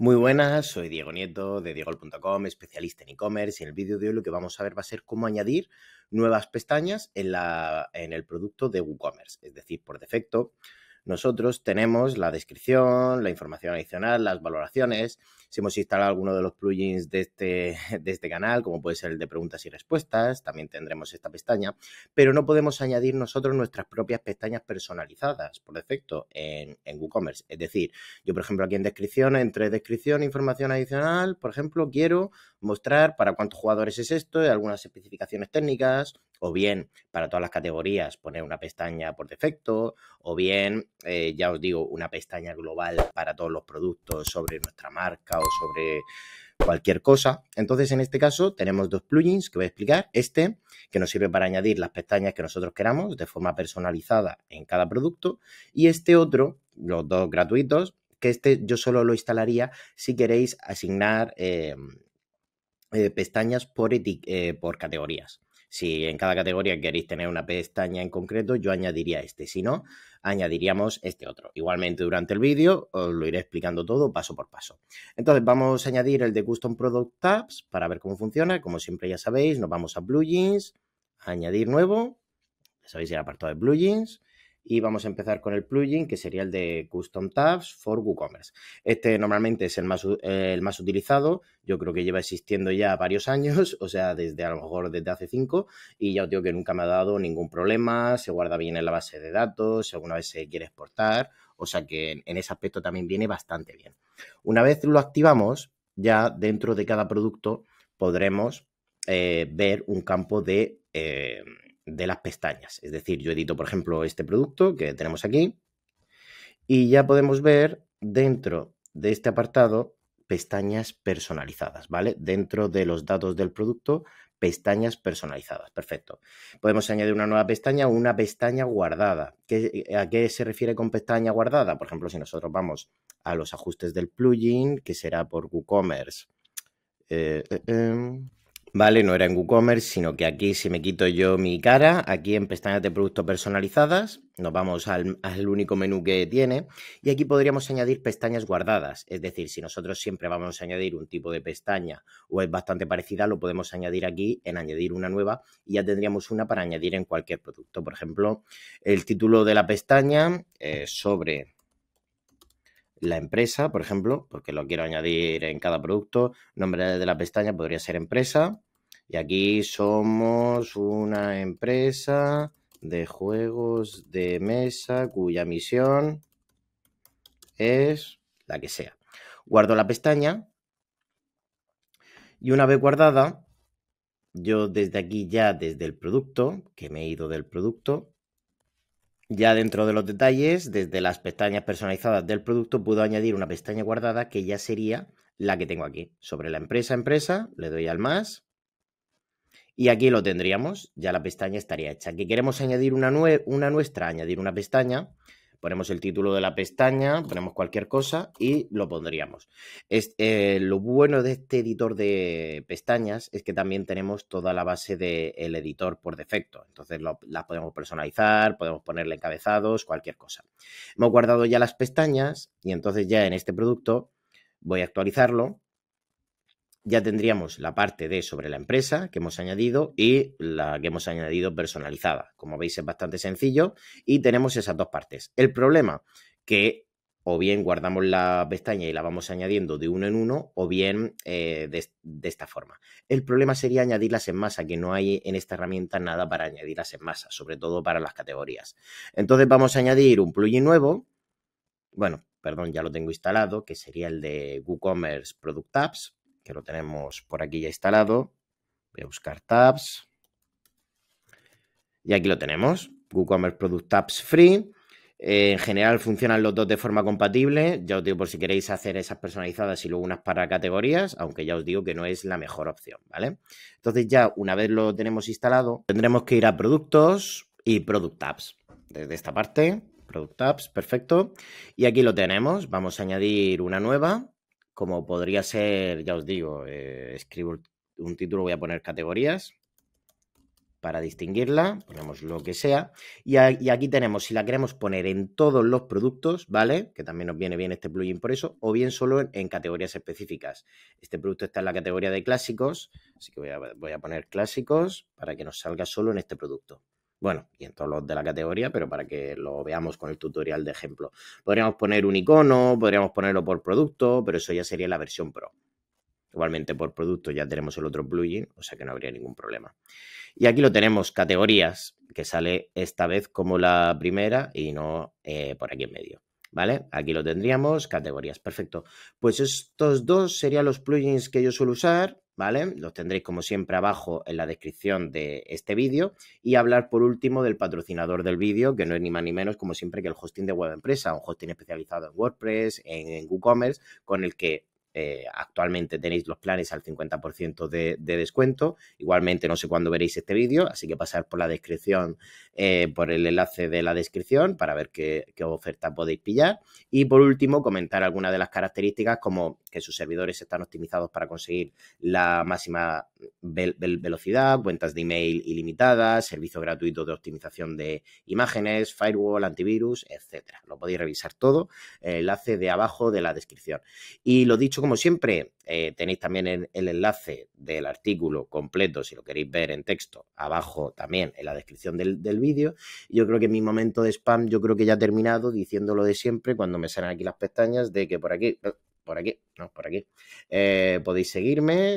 Muy buenas, soy Diego Nieto de diegol.com, especialista en e-commerce y en el vídeo de hoy lo que vamos a ver va a ser cómo añadir nuevas pestañas en, la, en el producto de WooCommerce. Es decir, por defecto, nosotros tenemos la descripción, la información adicional, las valoraciones, si hemos instalado alguno de los plugins de este, de este canal, como puede ser el de preguntas y respuestas, también tendremos esta pestaña, pero no podemos añadir nosotros nuestras propias pestañas personalizadas por defecto en, en WooCommerce. Es decir, yo, por ejemplo, aquí en descripción, entre descripción e información adicional, por ejemplo, quiero mostrar para cuántos jugadores es esto, algunas especificaciones técnicas, o bien para todas las categorías poner una pestaña por defecto, o bien, eh, ya os digo, una pestaña global para todos los productos sobre nuestra marca o sobre cualquier cosa. Entonces, en este caso, tenemos dos plugins que voy a explicar. Este, que nos sirve para añadir las pestañas que nosotros queramos de forma personalizada en cada producto, y este otro, los dos gratuitos, que este yo solo lo instalaría si queréis asignar... Eh, eh, pestañas por, por categorías. Si en cada categoría queréis tener una pestaña en concreto, yo añadiría este. Si no, añadiríamos este otro. Igualmente durante el vídeo os lo iré explicando todo paso por paso. Entonces vamos a añadir el de Custom Product Tabs para ver cómo funciona. Como siempre ya sabéis, nos vamos a Blue Jeans, añadir nuevo. Ya sabéis el apartado de Blue Jeans y vamos a empezar con el plugin que sería el de Custom Tabs for WooCommerce. Este normalmente es el más, el más utilizado, yo creo que lleva existiendo ya varios años, o sea, desde a lo mejor desde hace cinco y ya os digo que nunca me ha dado ningún problema, se guarda bien en la base de datos, si alguna vez se quiere exportar, o sea que en ese aspecto también viene bastante bien. Una vez lo activamos, ya dentro de cada producto podremos eh, ver un campo de... Eh, de las pestañas. Es decir, yo edito, por ejemplo, este producto que tenemos aquí y ya podemos ver dentro de este apartado pestañas personalizadas, ¿vale? Dentro de los datos del producto, pestañas personalizadas. Perfecto. Podemos añadir una nueva pestaña o una pestaña guardada. ¿A qué se refiere con pestaña guardada? Por ejemplo, si nosotros vamos a los ajustes del plugin, que será por WooCommerce. Eh, eh, em, ¿vale? No era en WooCommerce, sino que aquí si me quito yo mi cara, aquí en pestañas de productos personalizadas, nos vamos al, único menú que tiene y aquí podríamos añadir pestañas guardadas, es decir, si nosotros siempre vamos a añadir un tipo de pestaña o es bastante parecida, lo podemos añadir aquí en añadir una nueva y ya tendríamos una para añadir en cualquier producto. Por ejemplo, el título de la pestaña eh, sobre la empresa, por ejemplo, porque lo quiero añadir en cada producto, nombre de la pestaña podría ser empresa, y aquí somos una empresa de juegos de mesa cuya misión es la que sea. Guardo la pestaña y una vez guardada, yo desde aquí ya, desde el producto, que me he ido del producto, ya dentro de los detalles, desde las pestañas personalizadas del producto, puedo añadir una pestaña guardada que ya sería la que tengo aquí. Sobre la empresa, empresa, le doy al más. Y aquí lo tendríamos, ya la pestaña estaría hecha. Aquí queremos añadir una, una nuestra, añadir una pestaña, Ponemos el título de la pestaña, ponemos cualquier cosa y lo pondríamos. es eh, lo bueno de este editor de pestañas es que también tenemos toda la base del editor por defecto. Entonces lo, las podemos personalizar, podemos ponerle encabezados, cualquier cosa. Hemos guardado ya las pestañas y entonces ya en este producto voy a actualizarlo ya tendríamos la parte de sobre la empresa que hemos añadido y la que hemos añadido personalizada. Como veis es bastante sencillo y tenemos esas dos partes. El problema que o bien guardamos la pestaña y la vamos añadiendo de uno en uno o bien eh, de, de, esta forma. El problema sería añadirlas en masa, que no hay en esta herramienta nada para añadirlas en masa, sobre todo para las categorías. Entonces vamos a añadir un plugin nuevo. Bueno, perdón, ya lo tengo instalado, que sería el de WooCommerce Product Apps que lo tenemos por aquí ya instalado. Voy a buscar tabs. Y aquí lo tenemos, WooCommerce Product Tabs Free. Eh, en general funcionan los dos de forma compatible. Ya os digo por si queréis hacer esas personalizadas y luego unas para categorías, aunque ya os digo que no es la mejor opción, ¿vale? Entonces ya una vez lo tenemos instalado, tendremos que ir a productos y product tabs. Desde esta parte, product tabs, perfecto. Y aquí lo tenemos. Vamos a añadir una nueva como podría ser, ya os digo, eh, escribo un título, voy a poner categorías para distinguirla, ponemos lo que sea, y, aquí tenemos si la queremos poner en todos los productos, ¿vale? Que también nos viene bien este plugin por eso, o bien solo en, categorías específicas. Este producto está en la categoría de clásicos, así que voy a poner clásicos para que nos salga solo en este producto bueno, y en todos los de la categoría, pero para que lo veamos con el tutorial de ejemplo. Podríamos poner un icono, podríamos ponerlo por producto, pero eso ya sería la versión Pro. Igualmente por producto ya tenemos el otro plugin, o sea que no habría ningún problema. Y aquí lo tenemos, categorías, que sale esta vez como la primera y no eh, por aquí en medio. ¿Vale? Aquí lo tendríamos, categorías, perfecto. Pues estos dos serían los plugins que yo suelo usar ¿vale? Los tendréis como siempre abajo en la descripción de este vídeo. Y hablar por último del patrocinador del vídeo, que no es ni más ni menos como siempre que el hosting de web empresa, un hosting especializado en WordPress, en, en WooCommerce, con el que eh, actualmente tenéis los planes al 50% de, descuento. Igualmente, no sé cuándo veréis este vídeo, así que pasar por la descripción, eh, por el enlace de la descripción para ver qué, oferta podéis pillar. Y por último, comentar algunas de las características como que sus servidores están optimizados para conseguir la máxima velocidad, cuentas de email ilimitadas, servicio gratuito de optimización de imágenes, firewall, antivirus, etcétera. Lo podéis revisar todo, enlace de abajo de la descripción. Y lo dicho, como siempre, eh, tenéis también el, enlace del artículo completo, si lo queréis ver en texto, abajo también en la descripción del, vídeo. Yo creo que mi momento de spam, yo creo que ya ha terminado diciendo de siempre cuando me salen aquí las pestañas de que por aquí, por aquí, no, por aquí, eh, podéis seguirme.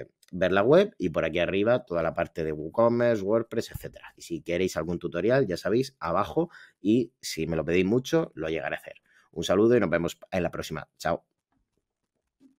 Eh, ver la web y por aquí arriba toda la parte de WooCommerce, WordPress, etcétera. Y si queréis algún tutorial, ya sabéis, abajo y si me lo pedís mucho, lo llegaré a hacer. Un saludo y nos vemos en la próxima. Chao.